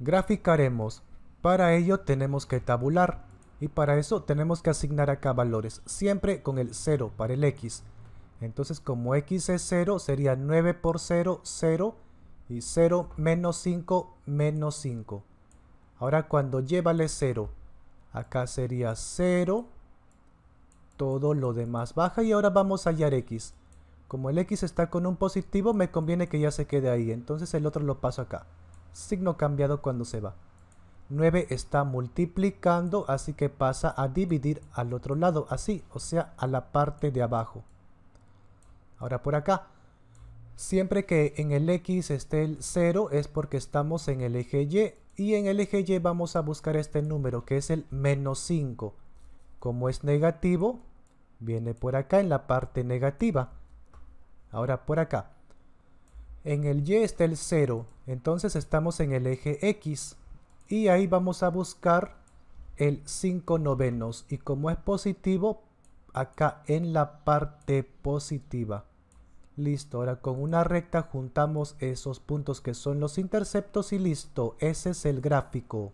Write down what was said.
Graficaremos. Para ello tenemos que tabular y para eso tenemos que asignar acá valores, siempre con el 0 para el x. Entonces como x es 0 sería 9 por 0, 0 y 0 menos 5, menos 5. Ahora cuando llévale 0, acá sería 0, todo lo demás baja y ahora vamos a hallar x. Como el x está con un positivo me conviene que ya se quede ahí, entonces el otro lo paso acá signo cambiado cuando se va. 9 está multiplicando, así que pasa a dividir al otro lado, así, o sea, a la parte de abajo. Ahora por acá, siempre que en el X esté el 0 es porque estamos en el eje Y, y en el eje Y vamos a buscar este número que es el menos 5. Como es negativo, viene por acá en la parte negativa. Ahora por acá, en el Y está el 0, entonces estamos en el eje X y ahí vamos a buscar el 5 novenos y como es positivo, acá en la parte positiva. Listo, ahora con una recta juntamos esos puntos que son los interceptos y listo, ese es el gráfico.